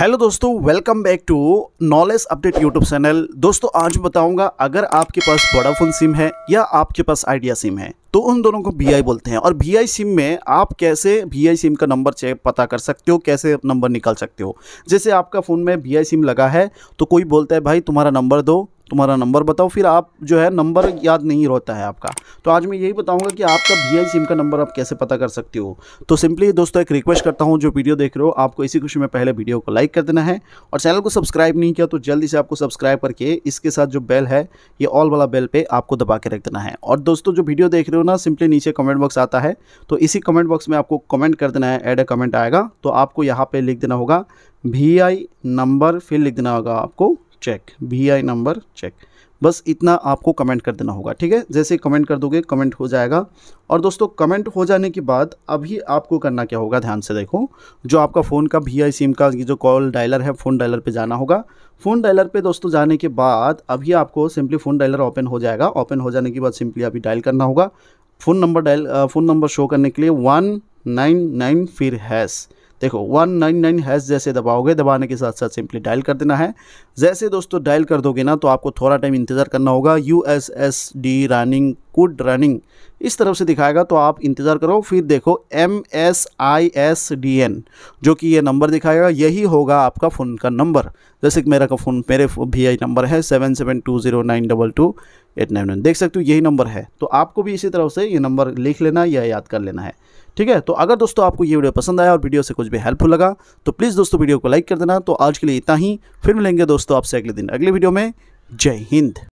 hello दोस्तों welcome back to Knowledge Update YouTube channel दोस्तों आज बताऊंगा अगर आपके पास वोडाफोन सिम है या आपके पास आइडिया सिम है तो उन दोनों को बीआई बोलते हैं और बीआई सिम में आप कैसे बीआई सिम का नंबर चेक पता कर सकते हो कैसे नंबर निकाल सकते हो जैसे आपका फ़ोन में बीआई सिम लगा है तो कोई बोलता है भाई तुम्हारा नंबर दो तुम्हारा नंबर बताओ फिर आप जो है नंबर याद नहीं रहता है आपका तो आज मैं यही बताऊंगा कि आपका वी सिम का नंबर आप कैसे पता कर सकते हो तो सिंपली दोस्तों एक रिक्वेस्ट करता हूँ जो वीडियो देख रहे हो आपको इसी खुशी में पहले वीडियो को लाइक कर देना है और चैनल को सब्सक्राइब नहीं किया तो जल्दी से आपको सब्सक्राइब करके इसके साथ जो बेल है ये ऑल वाला बेल पर आपको दबा के रख देना है और दोस्तों जो वीडियो देख रहे हो ना सिंपली नीचे कमेंट बॉक्स आता है तो इसी कमेंट बॉक्स में आपको कमेंट कर देना है एड ए कमेंट आएगा तो आपको यहाँ पर लिख देना होगा वी आई नंबर फिर लिख देना होगा आपको check V I number check बस इतना आपको कमेंट कर देना होगा ठीक है जैसे कमेंट कर दोगे कमेंट हो जाएगा और दोस्तों कमेंट हो जाने के बाद अभी आपको करना क्या होगा ध्यान से देखो जो आपका फ़ोन का वी आई सिम का जो कॉल डायलर है फ़ोन डायलर पे जाना होगा फ़ोन डायलर पे दोस्तों जाने के बाद अभी आपको सिंपली फ़ोन डायलर ओपन हो जाएगा ओपन हो जाने के बाद सिंपली अभी डायल करना होगा phone number dial phone number show करने के लिए वन नाइन नाइन फिर हैस देखो 199 हैश जैसे दबाओगे दबाने के साथ साथ सिंपली डायल कर देना है जैसे दोस्तों डायल कर दोगे ना तो आपको थोड़ा टाइम इंतज़ार करना होगा U S S D running code running इस तरफ से दिखाएगा तो आप इंतज़ार करो फिर देखो M S I S D N जो कि ये नंबर दिखाएगा यही होगा आपका फ़ोन का नंबर जैसे कि मेरा का फ़ोन मेरे वी आई नंबर है seven seven two zero nine double two eight nine nine देख सकते हो यही नंबर है तो आपको भी इसी तरह से ये नंबर लिख लेना या याद कर लेना है ठीक है तो अगर दोस्तों आपको ये वीडियो पसंद आया और वीडियो से कुछ भी हेल्पफुल लगा तो प्लीज़ दोस्तों वीडियो को लाइक कर देना तो आज के लिए इतना ही फिर मिलेंगे दोस्तों आपसे अगले दिन अगले वीडियो में जय हिंद